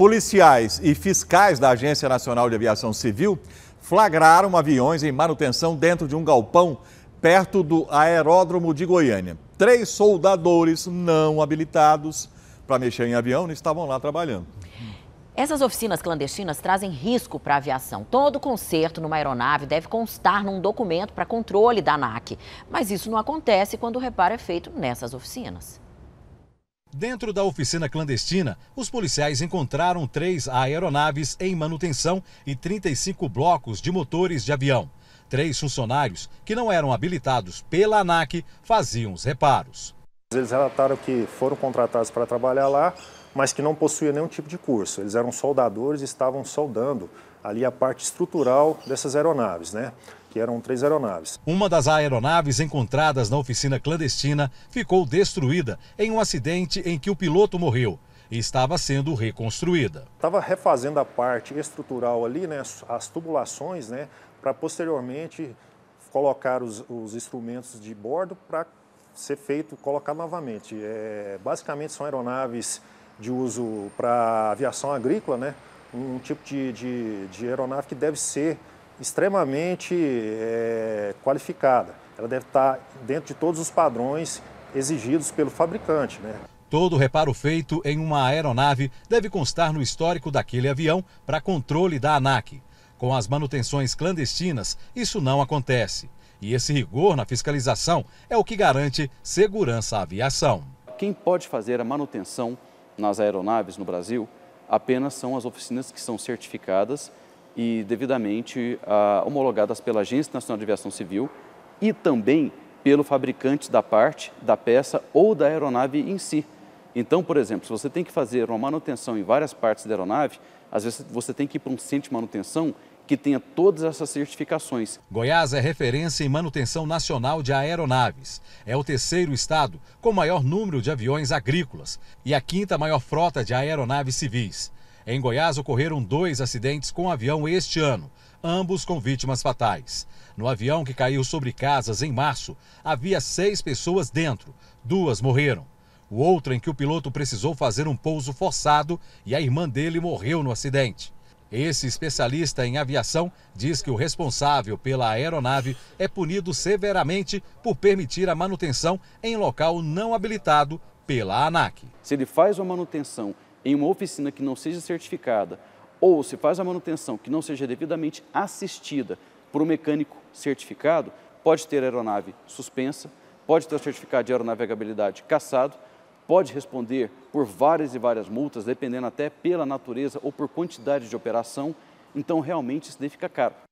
Policiais e fiscais da Agência Nacional de Aviação Civil flagraram aviões em manutenção dentro de um galpão perto do aeródromo de Goiânia. Três soldadores não habilitados para mexer em avião estavam lá trabalhando. Essas oficinas clandestinas trazem risco para a aviação. Todo conserto numa aeronave deve constar num documento para controle da ANAC. Mas isso não acontece quando o reparo é feito nessas oficinas. Dentro da oficina clandestina, os policiais encontraram três aeronaves em manutenção e 35 blocos de motores de avião. Três funcionários que não eram habilitados pela ANAC faziam os reparos. Eles relataram que foram contratados para trabalhar lá, mas que não possuíam nenhum tipo de curso. Eles eram soldadores e estavam soldando ali a parte estrutural dessas aeronaves, né? que eram três aeronaves. Uma das aeronaves encontradas na oficina clandestina ficou destruída em um acidente em que o piloto morreu e estava sendo reconstruída. Estava refazendo a parte estrutural ali, né, as tubulações, né, para posteriormente colocar os, os instrumentos de bordo para ser feito, colocar novamente. É, basicamente são aeronaves de uso para aviação agrícola, né? um tipo de, de, de aeronave que deve ser extremamente é, qualificada. Ela deve estar tá dentro de todos os padrões exigidos pelo fabricante. Né? Todo reparo feito em uma aeronave deve constar no histórico daquele avião para controle da ANAC. Com as manutenções clandestinas, isso não acontece. E esse rigor na fiscalização é o que garante segurança à aviação. Quem pode fazer a manutenção nas aeronaves no Brasil apenas são as oficinas que são certificadas e devidamente ah, homologadas pela Agência Nacional de Aviação Civil e também pelo fabricante da parte, da peça ou da aeronave em si. Então, por exemplo, se você tem que fazer uma manutenção em várias partes da aeronave, às vezes você tem que ir para um centro de manutenção que tenha todas essas certificações. Goiás é referência em manutenção nacional de aeronaves. É o terceiro estado com maior número de aviões agrícolas e a quinta maior frota de aeronaves civis. Em Goiás ocorreram dois acidentes com avião este ano, ambos com vítimas fatais. No avião que caiu sobre casas em março, havia seis pessoas dentro, duas morreram. O outro em que o piloto precisou fazer um pouso forçado e a irmã dele morreu no acidente. Esse especialista em aviação diz que o responsável pela aeronave é punido severamente por permitir a manutenção em local não habilitado pela ANAC. Se ele faz uma manutenção em uma oficina que não seja certificada ou se faz a manutenção que não seja devidamente assistida por um mecânico certificado, pode ter aeronave suspensa, pode ter o certificado de aeronavegabilidade caçado, pode responder por várias e várias multas, dependendo até pela natureza ou por quantidade de operação. Então, realmente, isso daí fica caro.